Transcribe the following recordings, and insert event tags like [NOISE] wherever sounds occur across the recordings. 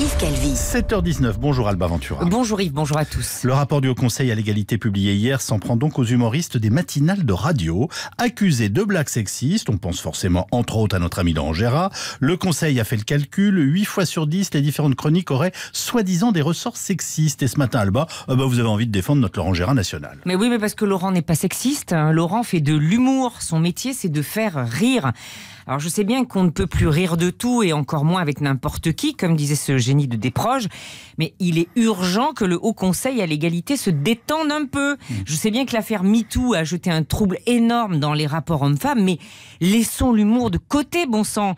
Yves 7h19, bonjour Alba Ventura. Bonjour Yves, bonjour à tous. Le rapport du Haut Conseil à l'égalité publié hier s'en prend donc aux humoristes des matinales de radio, accusés de blagues sexistes, on pense forcément entre autres à notre ami Laurent Gérard. Le Conseil a fait le calcul, 8 fois sur 10, les différentes chroniques auraient soi-disant des ressorts sexistes. Et ce matin Alba, euh, bah, vous avez envie de défendre notre Laurent Gérard national. Mais oui, mais parce que Laurent n'est pas sexiste, hein. Laurent fait de l'humour, son métier c'est de faire rire. Alors je sais bien qu'on ne peut plus rire de tout et encore moins avec n'importe qui, comme disait ce génie de Desproges, mais il est urgent que le Haut Conseil à l'égalité se détende un peu. Mm. Je sais bien que l'affaire MeToo a jeté un trouble énorme dans les rapports hommes-femmes, mais laissons l'humour de côté, bon sang.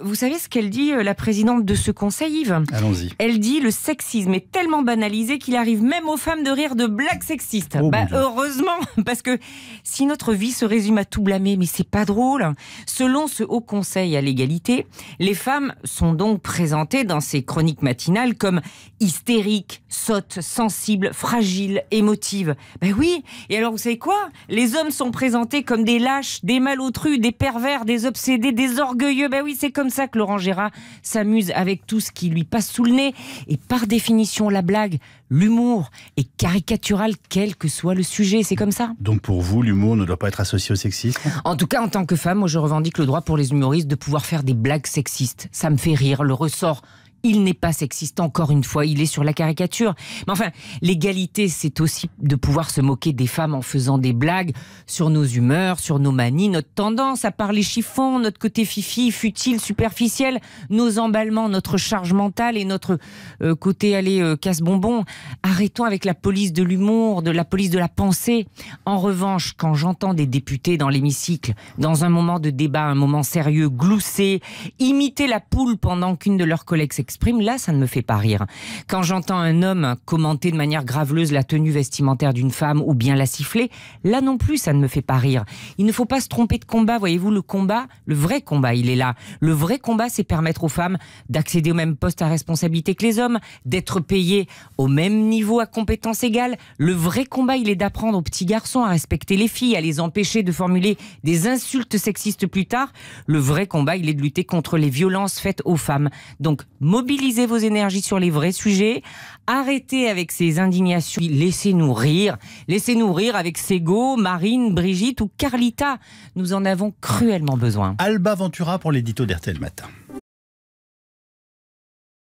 Vous savez ce qu'elle dit, euh, la présidente de ce conseil, Yves Allons-y. Elle dit le sexisme est tellement banalisé qu'il arrive même aux femmes de rire de blagues sexistes. Oh, bah, heureusement, [LAUGHS] parce que si notre vie se résume à tout blâmer, mais c'est pas drôle. Selon ce Haut Conseil à l'égalité, les femmes sont donc présentées dans ces chroniques matinales comme hystériques, sottes, sensibles, fragiles, émotives. Ben oui, et alors vous savez quoi Les hommes sont présentés comme des lâches, des malotrus, des pervers, des obsédés, des orgueilleux. Ben oui, c'est comme ça que Laurent Gérard s'amuse avec tout ce qui lui passe sous le nez. Et par définition, la blague, l'humour est caricatural, quel que soit le sujet. C'est comme ça. Donc pour vous, l'humour ne doit pas être associé au sexisme En tout cas, en tant que femme, je revendique le droit pour les humoristes de pouvoir faire des blagues sexistes. Ça me fait rire. Le ressort il n'est pas sexiste, encore une fois, il est sur la caricature. Mais enfin, l'égalité, c'est aussi de pouvoir se moquer des femmes en faisant des blagues sur nos humeurs, sur nos manies, notre tendance à parler chiffon, notre côté fifi, futile, superficiel, nos emballements, notre charge mentale et notre euh, côté aller euh, casse-bonbon. Arrêtons avec la police de l'humour, de la police de la pensée. En revanche, quand j'entends des députés dans l'hémicycle, dans un moment de débat, un moment sérieux, glousser, imiter la poule pendant qu'une de leurs collègues là, ça ne me fait pas rire. Quand j'entends un homme commenter de manière graveleuse la tenue vestimentaire d'une femme ou bien la siffler, là non plus, ça ne me fait pas rire. Il ne faut pas se tromper de combat, voyez-vous, le combat, le vrai combat, il est là. Le vrai combat, c'est permettre aux femmes d'accéder au même poste à responsabilité que les hommes, d'être payées au même niveau à compétences égales. Le vrai combat, il est d'apprendre aux petits garçons à respecter les filles, à les empêcher de formuler des insultes sexistes plus tard. Le vrai combat, il est de lutter contre les violences faites aux femmes. Donc, mobilisez vos énergies sur les vrais sujets. Arrêtez avec ces indignations. Laissez-nous rire. Laissez-nous rire avec Sego, Marine, Brigitte ou Carlita. Nous en avons cruellement besoin. Alba Ventura pour l'édito d'RTL Matin.